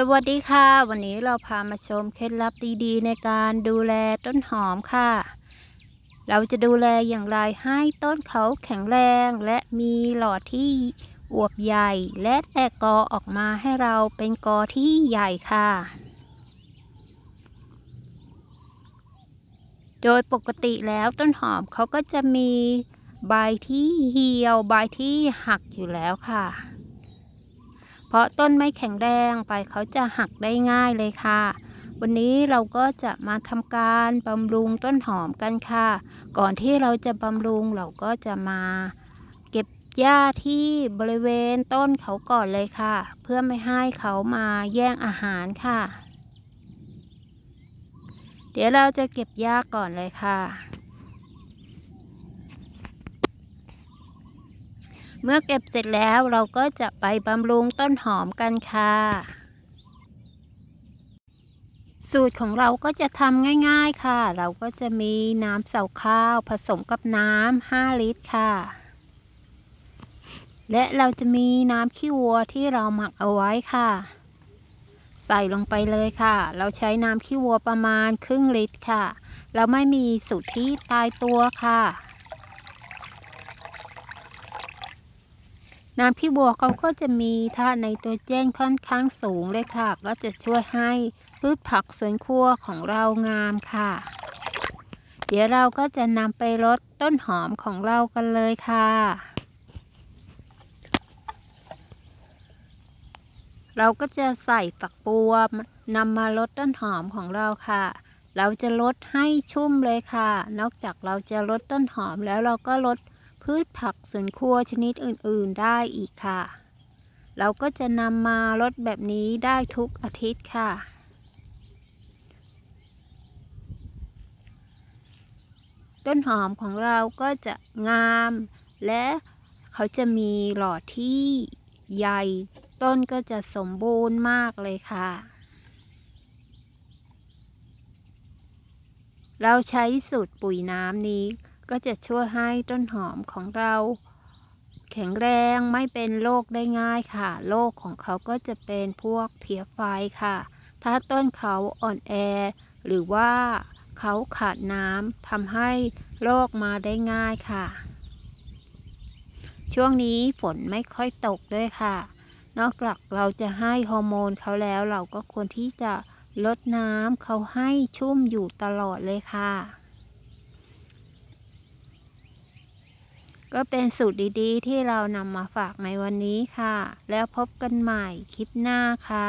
สวัสดีค่ะ วันนี้เราพามาชมเคล็ดลับดีๆในการดูแลต้นหอมค่ะ เราจะดูแลอย่างไรให้ต้นเขาแข็งแรงและมีหลอดที่อวบใหญ่และแตกกอออกมาให้เราเป็นกอที่ใหญ่ค่ะ โดยปกติแล้วต้นหอมเขาก็จะมีใบที่เหี่ยวใบที่หักอยู่แล้วค่ะเพราะต้นไม่แข็งแรงไปเขาจะหักได้ง่ายเลยค่ะ วันนี้เราก็จะมาทำการบำรุงต้นหอมกันค่ะ ก่อนที่เราจะบำรุงเราก็จะมา เก็บหญ้าที่บริเวณต้นเขาก่อนเลยค่ะ เพื่อไม่ให้เขามาแย่งอาหารค่ะ เดี๋ยวเราจะเก็บหญ้าก่อนเลยค่ะเมื่อเก็บเสร็จแล้วเราก็จะไป บำรุงต้นหอมกันค่ะ สูตรของเราก็จะทำง่าย ๆค่ะ เราก็จะมีน้ำเสาข้าวผสมกับน้ำ 5ลิตร ค่ะ และเราจะมีน้ำขี้วัวที่เราหมักเอาไว้ค่ะ ใส่ลงไปเลยค่ะ เราใช้น้ำขี้วัวประมาณครึ่งลิตรค่ะ เราไม่มีสูตรที่ตายตัวค่ะน้ำพี่บัวเขาก็จะมีธาตุในตัวเจ้นค่อนข้างสูงเลยค่ะ ก็จะช่วยให้พืชผักสวนครัวของเรางามค่ะ เดี๋ยวเราก็จะนำไปรดต้นหอมของเรากันเลยค่ะ เราก็จะใส่ฝักบัวนำมาลดต้นหอมของเราค่ะ เราจะลดให้ชุ่มเลยค่ะ นอกจากเราจะลดต้นหอมแล้วเราก็ลดพืชผักสวนครัวชนิดอื่นๆได้อีกค่ะ เราก็จะนำมาลดแบบนี้ได้ทุกอาทิตย์ค่ะ ต้นหอมของเราก็จะงามและเขาจะมีหลอดที่ใหญ่ ต้นก็จะสมบูรณ์มากเลยค่ะ เราใช้สูตรปุ๋ยน้ำนี้ก็จะช่วยให้ต้นหอมของเรา แข็งแรงไม่เป็นโรคได้ง่ายค่ะโรคของเขาก็จะเป็นพวกเพียไฟค่ะ ถ้าต้นเขาอ่อนแอหรือว่าเขาขาดน้ำทำให้โรคมาได้ง่ายค่ะ ช่วงนี้ฝนไม่ค่อยตกด้วยค่ะ นอกจากเราจะให้ฮอร์โมนเขาแล้วเราก็ควรที่จะลดน้ำเขาให้ชุ่มอยู่ตลอดเลยค่ะก็เป็นสูตรดีๆ ที่เรานำมาฝากในวันนี้ค่ะ แล้วพบกันใหม่คลิปหน้าค่ะ